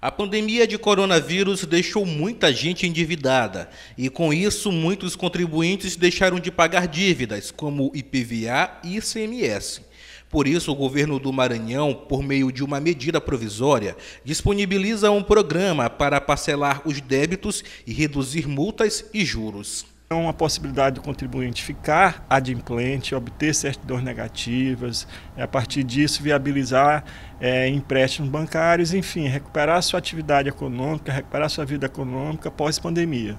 A pandemia de coronavírus deixou muita gente endividada e, com isso, muitos contribuintes deixaram de pagar dívidas, como IPVA e ICMS. Por isso, o governo do Maranhão, por meio de uma medida provisória, disponibiliza um programa para parcelar os débitos e reduzir multas e juros. Então, a possibilidade do contribuinte ficar adimplente, obter certidões negativas, é, a partir disso viabilizar é, empréstimos bancários, enfim, recuperar sua atividade econômica, recuperar sua vida econômica pós-pandemia.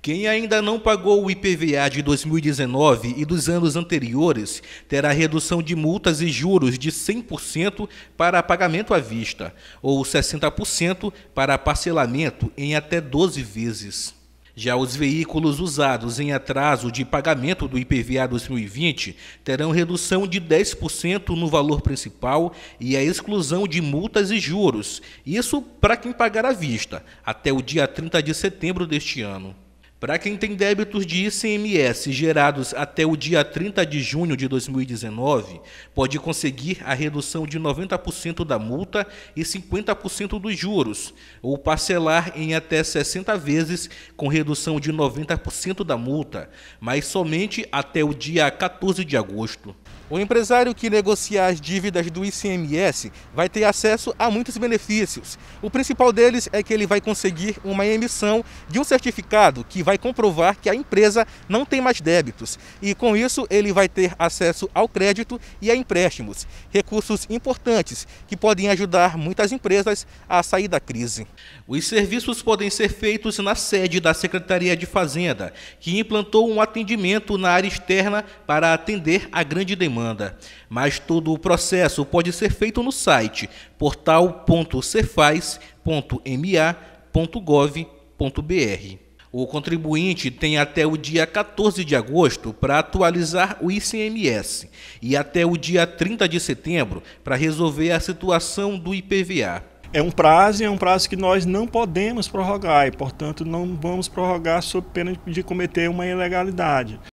Quem ainda não pagou o IPVA de 2019 e dos anos anteriores terá redução de multas e juros de 100% para pagamento à vista ou 60% para parcelamento em até 12 vezes. Já os veículos usados em atraso de pagamento do IPVA 2020 terão redução de 10% no valor principal e a exclusão de multas e juros. Isso para quem pagar à vista, até o dia 30 de setembro deste ano. Para quem tem débitos de ICMS gerados até o dia 30 de junho de 2019, pode conseguir a redução de 90% da multa e 50% dos juros, ou parcelar em até 60 vezes com redução de 90% da multa, mas somente até o dia 14 de agosto. O empresário que negociar as dívidas do ICMS vai ter acesso a muitos benefícios. O principal deles é que ele vai conseguir uma emissão de um certificado que vai comprovar que a empresa não tem mais débitos e com isso ele vai ter acesso ao crédito e a empréstimos, recursos importantes que podem ajudar muitas empresas a sair da crise. Os serviços podem ser feitos na sede da Secretaria de Fazenda, que implantou um atendimento na área externa para atender a grande demanda. Mas todo o processo pode ser feito no site portal.cefaz.ma.gov.br. O contribuinte tem até o dia 14 de agosto para atualizar o ICMS e até o dia 30 de setembro para resolver a situação do IPVA. É um prazo e é um prazo que nós não podemos prorrogar e, portanto, não vamos prorrogar sob pena de cometer uma ilegalidade.